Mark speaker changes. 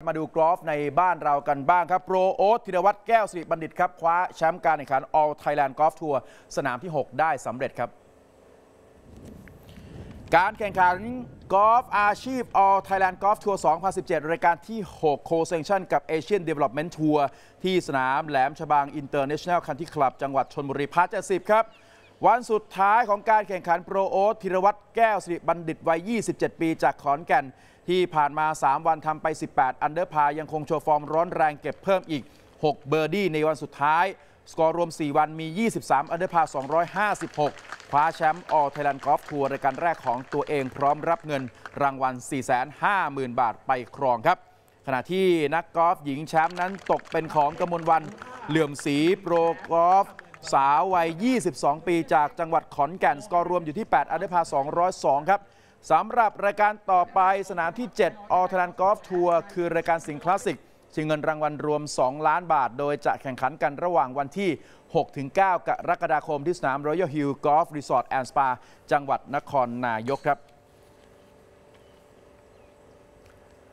Speaker 1: มาดูกอล์ฟในบ้านเรากันบ้างครับ โปรโอ๊ตธีรวัตรแก้วสิริบัณฑิตครับ คว้าแชมป์การแข่งขัน All Thailand Golf Tour สนามที่ 6 ได้สำเร็จครับ การแข่งขันกอล์ฟอาชีพ All Thailand Golf Tour 2017 รายการที่6โคเซนชั่นกับ Asian Development Tour ที่สนามแหลมฉบัง International Country Club จังหวัดชนบุรีพาร์ท70 ครับวันสุดท้ายของการแข่งขันโปรโอ๊ตธีรวัตรแก้วสิริบัณฑิตวัย 27 ปีจากขอนแก่น ที่ผ่านมา 3 วันทำไป 18 อันเดอร์พายังคงโชว์ฟอร์มร้อนแรงเก็บเพิ่มอีก 6 เบอร์ดี้ในวันสุดท้าย สกอร์รวม 4 วันมี 23 อันเดอร์พา256 คว้าแชมป์ออไทยแลนด์กอล์ฟทัวร์รายการแรกของตัวเองพร้อมรับเงินรางวัล 450,000 บาทไปครองครับ ขณะที่นักกอล์ฟหญิงแชมป์นั้นตกเป็นของกมลวันเหลื่อมสีโปรกอล์ฟสาววัย 22 ปีจากจังหวัดขอนแก่นสกอร์รวมอยู่ที่ 8 อันดับพา202 ครับสำหรับรายการต่อไปสนามที่ 7 ออทแนกอล์ฟทัวร์คือ รายการสิงคลาสสิกชิงเงินรางวัลรวม 2 ล้านบาท โดยจะแข่งขันกันระหว่างวันที่ 6-9กรกฎาคมที่สนามรอยัลฮิลล์กอล์ฟรีสอร์ทแอนด์สปาจังหวัดนครนายกครับ